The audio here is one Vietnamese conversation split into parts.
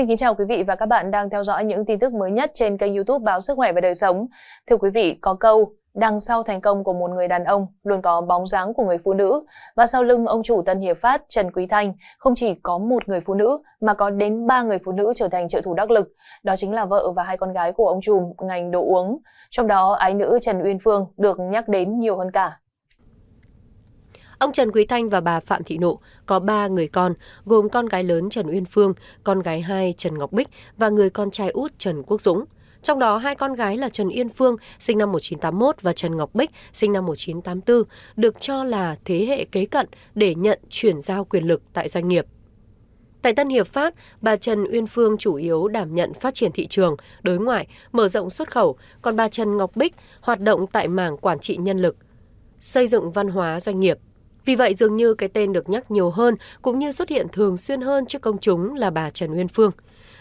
Xin kính chào quý vị và các bạn đang theo dõi những tin tức mới nhất trên kênh youtube Báo Sức Khỏe và Đời Sống. Thưa quý vị, có câu, đằng sau thành công của một người đàn ông luôn có bóng dáng của người phụ nữ và sau lưng ông chủ Tân Hiệp Phát Trần Quý Thanh không chỉ có một người phụ nữ mà có đến ba người phụ nữ trở thành trợ thủ đắc lực, đó chính là vợ và hai con gái của ông trùm ngành đồ uống, trong đó ái nữ Trần Uyên Phương được nhắc đến nhiều hơn cả. Ông Trần Quý Thanh và bà Phạm Thị Nụ có ba người con, gồm con gái lớn Trần Uyên Phương, con gái hai Trần Ngọc Bích và người con trai út Trần Quốc Dũng. Trong đó hai con gái là Trần Yên Phương sinh năm 1981 và Trần Ngọc Bích sinh năm 1984 được cho là thế hệ kế cận để nhận chuyển giao quyền lực tại doanh nghiệp. Tại Tân Hiệp Phát, bà Trần Uyên Phương chủ yếu đảm nhận phát triển thị trường, đối ngoại, mở rộng xuất khẩu, còn bà Trần Ngọc Bích hoạt động tại mảng quản trị nhân lực, xây dựng văn hóa doanh nghiệp. Vì vậy dường như cái tên được nhắc nhiều hơn cũng như xuất hiện thường xuyên hơn trước công chúng là bà Trần Uyên Phương.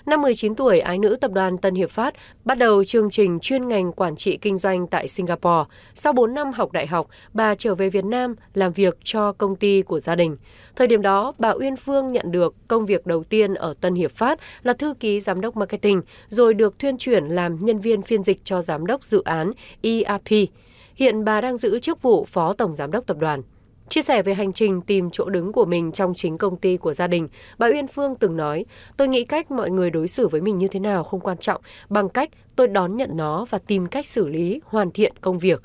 Năm 19 tuổi, ái nữ tập đoàn Tân Hiệp Phát bắt đầu chương trình chuyên ngành quản trị kinh doanh tại Singapore. Sau 4 năm học đại học, bà trở về Việt Nam làm việc cho công ty của gia đình. Thời điểm đó, bà Uyên Phương nhận được công việc đầu tiên ở Tân Hiệp Phát là thư ký giám đốc marketing, rồi được thuyên chuyển làm nhân viên phiên dịch cho giám đốc dự án ERP. Hiện bà đang giữ chức vụ phó tổng giám đốc tập đoàn. Chia sẻ về hành trình tìm chỗ đứng của mình trong chính công ty của gia đình, bà Uyên Phương từng nói, tôi nghĩ cách mọi người đối xử với mình như thế nào không quan trọng, bằng cách tôi đón nhận nó và tìm cách xử lý, hoàn thiện công việc.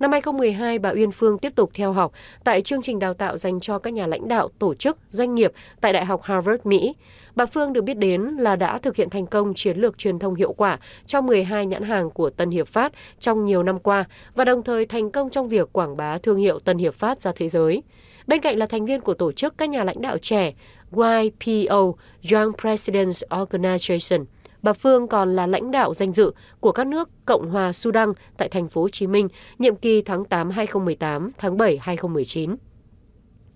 Năm 2012, bà Uyên Phương tiếp tục theo học tại chương trình đào tạo dành cho các nhà lãnh đạo, tổ chức, doanh nghiệp tại Đại học Harvard, Mỹ. Bà Phương được biết đến là đã thực hiện thành công chiến lược truyền thông hiệu quả cho 12 nhãn hàng của Tân Hiệp Phát trong nhiều năm qua và đồng thời thành công trong việc quảng bá thương hiệu Tân Hiệp Phát ra thế giới. Bên cạnh là thành viên của tổ chức các nhà lãnh đạo trẻ YPO, Young Presidents Organization. Bà Phương còn là lãnh đạo danh dự của các nước Cộng hòa Sudan tại thành phố Hồ Chí Minh, nhiệm kỳ tháng 8 2018, tháng 7 2019.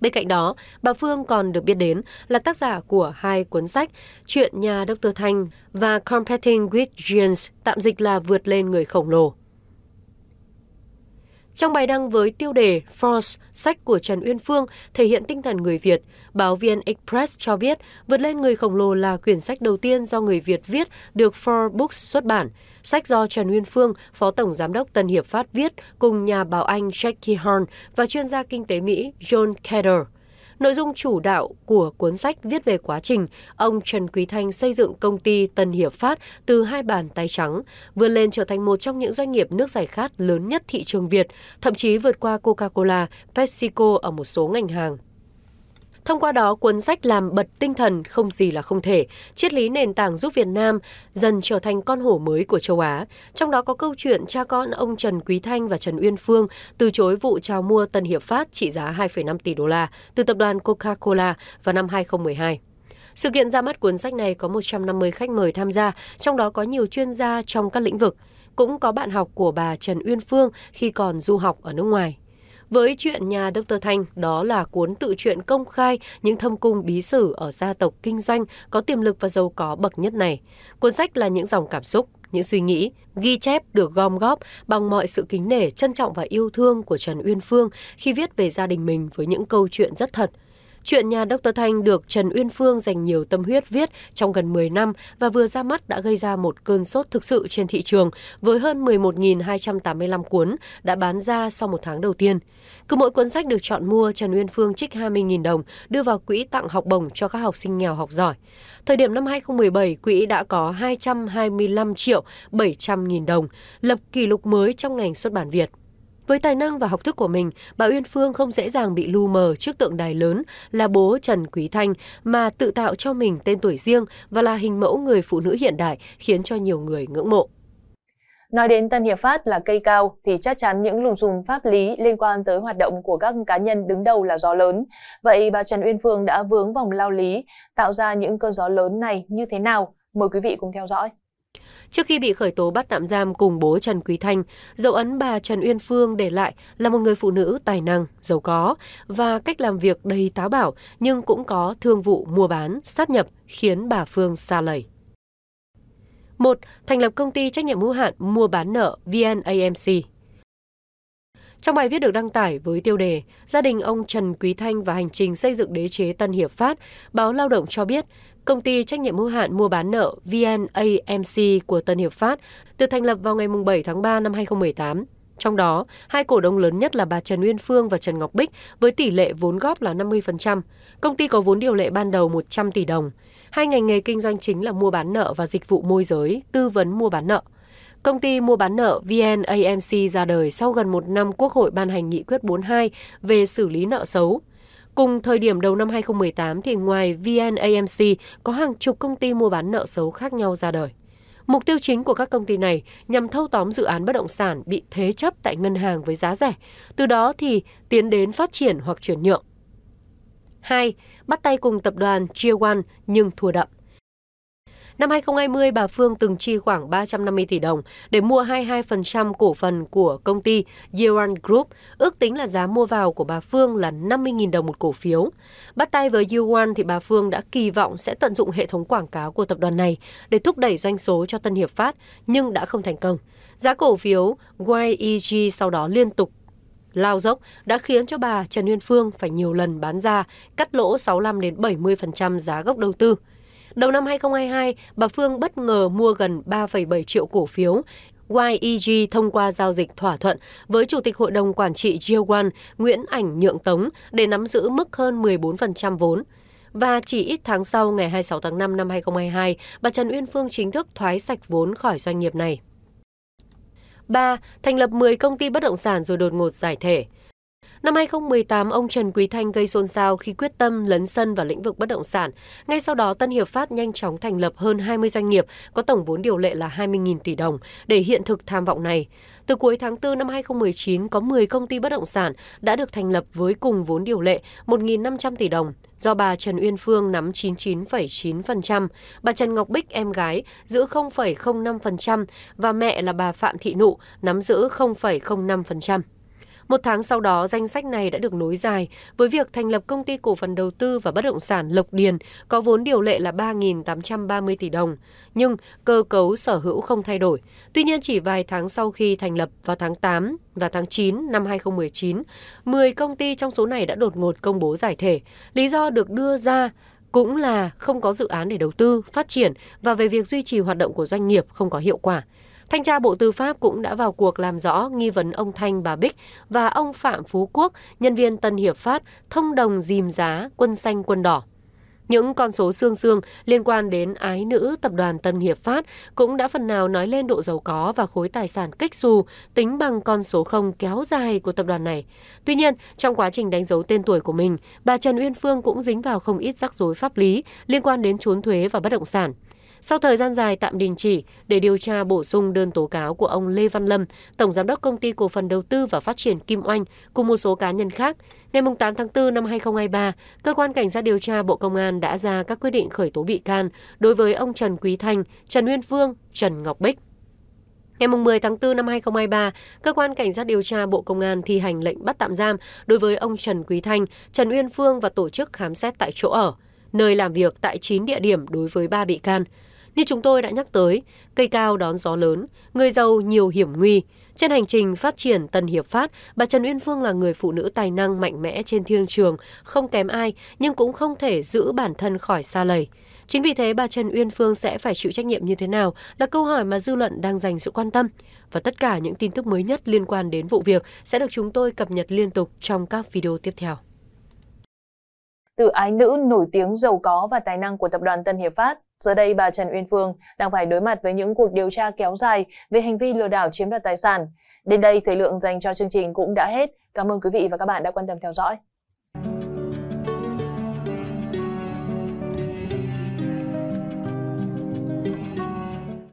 Bên cạnh đó, bà Phương còn được biết đến là tác giả của hai cuốn sách Chuyện nhà Dr. Thanh và Competing with Giants, tạm dịch là Vượt lên người khổng lồ. Trong bài đăng với tiêu đề Force, sách của Trần Uyên Phương thể hiện tinh thần người Việt, báo VN Express cho biết Vượt lên người khổng lồ là quyển sách đầu tiên do người Việt viết được Four Books xuất bản. Sách do Trần Uyên Phương, Phó Tổng Giám đốc Tân Hiệp Phát viết cùng nhà báo Anh Jackie Horn và chuyên gia kinh tế Mỹ John Kedder nội dung chủ đạo của cuốn sách viết về quá trình ông Trần Quý Thanh xây dựng công ty Tân Hiệp Phát từ hai bàn tay trắng, vươn lên trở thành một trong những doanh nghiệp nước giải khát lớn nhất thị trường Việt, thậm chí vượt qua Coca-Cola, PepsiCo ở một số ngành hàng. Thông qua đó, cuốn sách làm bật tinh thần không gì là không thể, triết lý nền tảng giúp Việt Nam dần trở thành con hổ mới của châu Á. Trong đó có câu chuyện cha con ông Trần Quý Thanh và Trần Uyên Phương từ chối vụ chào mua Tân Hiệp Phát trị giá 2,5 tỷ đô la từ tập đoàn Coca-Cola vào năm 2012. Sự kiện ra mắt cuốn sách này có 150 khách mời tham gia, trong đó có nhiều chuyên gia trong các lĩnh vực. Cũng có bạn học của bà Trần Uyên Phương khi còn du học ở nước ngoài. Với chuyện nhà Dr. Thanh, đó là cuốn tự truyện công khai những thâm cung bí sử ở gia tộc kinh doanh có tiềm lực và giàu có bậc nhất này. Cuốn sách là những dòng cảm xúc, những suy nghĩ, ghi chép được gom góp bằng mọi sự kính nể, trân trọng và yêu thương của Trần Uyên Phương khi viết về gia đình mình với những câu chuyện rất thật. Chuyện nhà Dr. Thanh được Trần Uyên Phương dành nhiều tâm huyết viết trong gần 10 năm và vừa ra mắt đã gây ra một cơn sốt thực sự trên thị trường với hơn 11.285 cuốn đã bán ra sau một tháng đầu tiên. Cứ mỗi cuốn sách được chọn mua, Trần Uyên Phương trích 20.000 đồng đưa vào quỹ tặng học bổng cho các học sinh nghèo học giỏi. Thời điểm năm 2017, quỹ đã có 225 triệu 700 nghìn đồng, lập kỷ lục mới trong ngành xuất bản Việt. Với tài năng và học thức của mình, bà Uyên Phương không dễ dàng bị lu mờ trước tượng đài lớn là bố Trần Quý Thanh mà tự tạo cho mình tên tuổi riêng và là hình mẫu người phụ nữ hiện đại khiến cho nhiều người ngưỡng mộ. Nói đến Tân Hiệp Phát là cây cao thì chắc chắn những lùm xùm pháp lý liên quan tới hoạt động của các cá nhân đứng đầu là gió lớn. Vậy bà Trần Uyên Phương đã vướng vòng lao lý, tạo ra những cơn gió lớn này như thế nào? Mời quý vị cùng theo dõi. Trước khi bị khởi tố bắt tạm giam cùng bố Trần Quý Thanh, dấu ấn bà Trần Uyên Phương để lại là một người phụ nữ tài năng, giàu có và cách làm việc đầy táo bảo nhưng cũng có thương vụ mua bán, sát nhập khiến bà Phương xa lầy. 1. Thành lập công ty trách nhiệm hữu hạn mua bán nợ VNAMC. Trong bài viết được đăng tải với tiêu đề Gia đình ông Trần Quý Thanh và hành trình xây dựng đế chế Tân Hiệp Phát, báo Lao động cho biết công ty trách nhiệm hữu hạn mua bán nợ VNAMC của Tân Hiệp Phát được thành lập vào ngày 7 tháng 3 năm 2018. Trong đó, hai cổ đông lớn nhất là bà Trần Uyên Phương và Trần Ngọc Bích với tỷ lệ vốn góp là 50%. Công ty có vốn điều lệ ban đầu 100 tỷ đồng. Hai ngành nghề kinh doanh chính là mua bán nợ và dịch vụ môi giới, tư vấn mua bán nợ. Công ty mua bán nợ VNAMC ra đời sau gần một năm Quốc hội ban hành nghị quyết 42 về xử lý nợ xấu. Cùng thời điểm đầu năm 2018 thì ngoài VNAMC có hàng chục công ty mua bán nợ xấu khác nhau ra đời. Mục tiêu chính của các công ty này nhằm thâu tóm dự án bất động sản bị thế chấp tại ngân hàng với giá rẻ, từ đó thì tiến đến phát triển hoặc chuyển nhượng. 2. Bắt tay cùng tập đoàn Chia One nhưng thua đậm. Năm 2020, bà Phương từng chi khoảng 350 tỷ đồng để mua 22% cổ phần của công ty Yuan Group, ước tính là giá mua vào của bà Phương là 50.000 đồng một cổ phiếu. Bắt tay với Yuan thì bà Phương đã kỳ vọng sẽ tận dụng hệ thống quảng cáo của tập đoàn này để thúc đẩy doanh số cho Tân Hiệp Phát, nhưng đã không thành công. Giá cổ phiếu YEG sau đó liên tục lao dốc đã khiến cho bà Trần Nguyên Phương phải nhiều lần bán ra, cắt lỗ 65 đến 70% giá gốc đầu tư. Đầu năm 2022, bà Phương bất ngờ mua gần 3,7 triệu cổ phiếu YEG thông qua giao dịch thỏa thuận với Chủ tịch Hội đồng Quản trị Jeowan Nguyễn Ảnh Nhượng Tống để nắm giữ mức hơn 14% vốn. Và chỉ ít tháng sau, ngày 26 tháng 5 năm 2022, bà Trần Uyên Phương chính thức thoái sạch vốn khỏi doanh nghiệp này. 3. Thành lập 10 công ty bất động sản rồi đột ngột giải thể. Năm 2018, ông Trần Quý Thanh gây xôn xao khi quyết tâm lấn sân vào lĩnh vực bất động sản. Ngay sau đó, Tân Hiệp Phát nhanh chóng thành lập hơn 20 doanh nghiệp có tổng vốn điều lệ là 20.000 tỷ đồng để hiện thực tham vọng này. Từ cuối tháng 4 năm 2019, có 10 công ty bất động sản đã được thành lập với cùng vốn điều lệ 1.500 tỷ đồng do bà Trần Uyên Phương nắm 99,9%, bà Trần Ngọc Bích em gái giữ 0,05% và mẹ là bà Phạm Thị Nụ nắm giữ 0,05%. Một tháng sau đó, danh sách này đã được nối dài với việc thành lập công ty cổ phần đầu tư và bất động sản Lộc Điền có vốn điều lệ là 3.830 tỷ đồng, nhưng cơ cấu sở hữu không thay đổi. Tuy nhiên, chỉ vài tháng sau khi thành lập vào tháng 8 và tháng 9 năm 2019, 10 công ty trong số này đã đột ngột công bố giải thể. Lý do được đưa ra cũng là không có dự án để đầu tư, phát triển và về việc duy trì hoạt động của doanh nghiệp không có hiệu quả. Thanh tra Bộ Tư pháp cũng đã vào cuộc làm rõ nghi vấn ông Thanh bà Bích và ông Phạm Phú Quốc, nhân viên Tân Hiệp Phát, thông đồng dìm giá quân xanh quân đỏ. Những con số xương xương liên quan đến ái nữ tập đoàn Tân Hiệp Phát cũng đã phần nào nói lên độ giàu có và khối tài sản kích xù tính bằng con số không kéo dài của tập đoàn này. Tuy nhiên, trong quá trình đánh dấu tên tuổi của mình, bà Trần Uyên Phương cũng dính vào không ít rắc rối pháp lý liên quan đến trốn thuế và bất động sản sau thời gian dài tạm đình chỉ để điều tra bổ sung đơn tố cáo của ông Lê Văn Lâm, Tổng Giám đốc Công ty Cổ phần Đầu tư và Phát triển Kim Oanh cùng một số cá nhân khác. Ngày 8 tháng 4 năm 2023, Cơ quan Cảnh sát điều tra Bộ Công an đã ra các quyết định khởi tố bị can đối với ông Trần Quý Thanh, Trần Nguyên Phương, Trần Ngọc Bích. Ngày 10 tháng 4 năm 2023, Cơ quan Cảnh sát điều tra Bộ Công an thi hành lệnh bắt tạm giam đối với ông Trần Quý Thanh, Trần Uyên Phương và tổ chức khám xét tại chỗ ở, nơi làm việc tại 9 địa điểm đối với 3 bị can. Như chúng tôi đã nhắc tới, cây cao đón gió lớn, người giàu nhiều hiểm nguy. Trên hành trình phát triển Tân Hiệp Phát, bà Trần Uyên Phương là người phụ nữ tài năng mạnh mẽ trên thiên trường, không kém ai nhưng cũng không thể giữ bản thân khỏi xa lầy. Chính vì thế bà Trần Uyên Phương sẽ phải chịu trách nhiệm như thế nào là câu hỏi mà dư luận đang dành sự quan tâm. Và tất cả những tin tức mới nhất liên quan đến vụ việc sẽ được chúng tôi cập nhật liên tục trong các video tiếp theo. Từ ái nữ nổi tiếng giàu có và tài năng của tập đoàn Tân Hiệp Phát, Giờ đây, bà Trần Uyên Phương đang phải đối mặt với những cuộc điều tra kéo dài về hành vi lừa đảo chiếm đoạt tài sản. Đến đây, thời lượng dành cho chương trình cũng đã hết. Cảm ơn quý vị và các bạn đã quan tâm theo dõi.